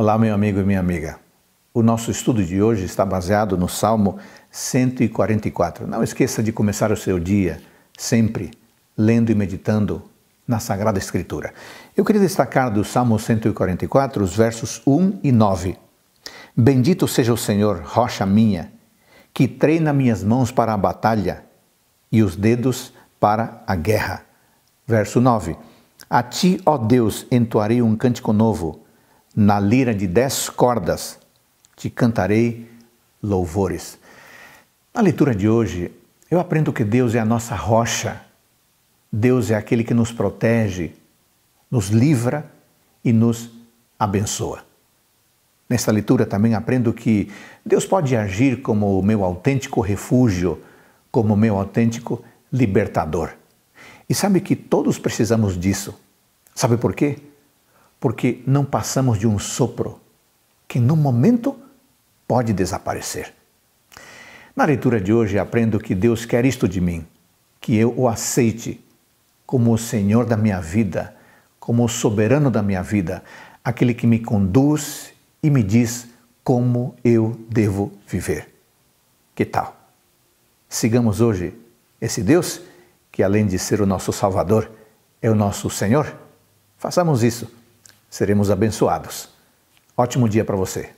Olá, meu amigo e minha amiga. O nosso estudo de hoje está baseado no Salmo 144. Não esqueça de começar o seu dia sempre lendo e meditando na Sagrada Escritura. Eu queria destacar do Salmo 144 os versos 1 e 9. Bendito seja o Senhor, rocha minha, que treina minhas mãos para a batalha e os dedos para a guerra. Verso 9. A ti, ó Deus, entoarei um cântico novo na lira de dez cordas, te cantarei louvores. Na leitura de hoje, eu aprendo que Deus é a nossa rocha, Deus é aquele que nos protege, nos livra e nos abençoa. Nesta leitura também aprendo que Deus pode agir como o meu autêntico refúgio, como o meu autêntico libertador. E sabe que todos precisamos disso. Sabe por quê? porque não passamos de um sopro que no momento pode desaparecer. Na leitura de hoje aprendo que Deus quer isto de mim, que eu o aceite como o Senhor da minha vida, como o soberano da minha vida, aquele que me conduz e me diz como eu devo viver. Que tal? Sigamos hoje esse Deus que, além de ser o nosso Salvador, é o nosso Senhor? Façamos isso seremos abençoados. Ótimo dia para você.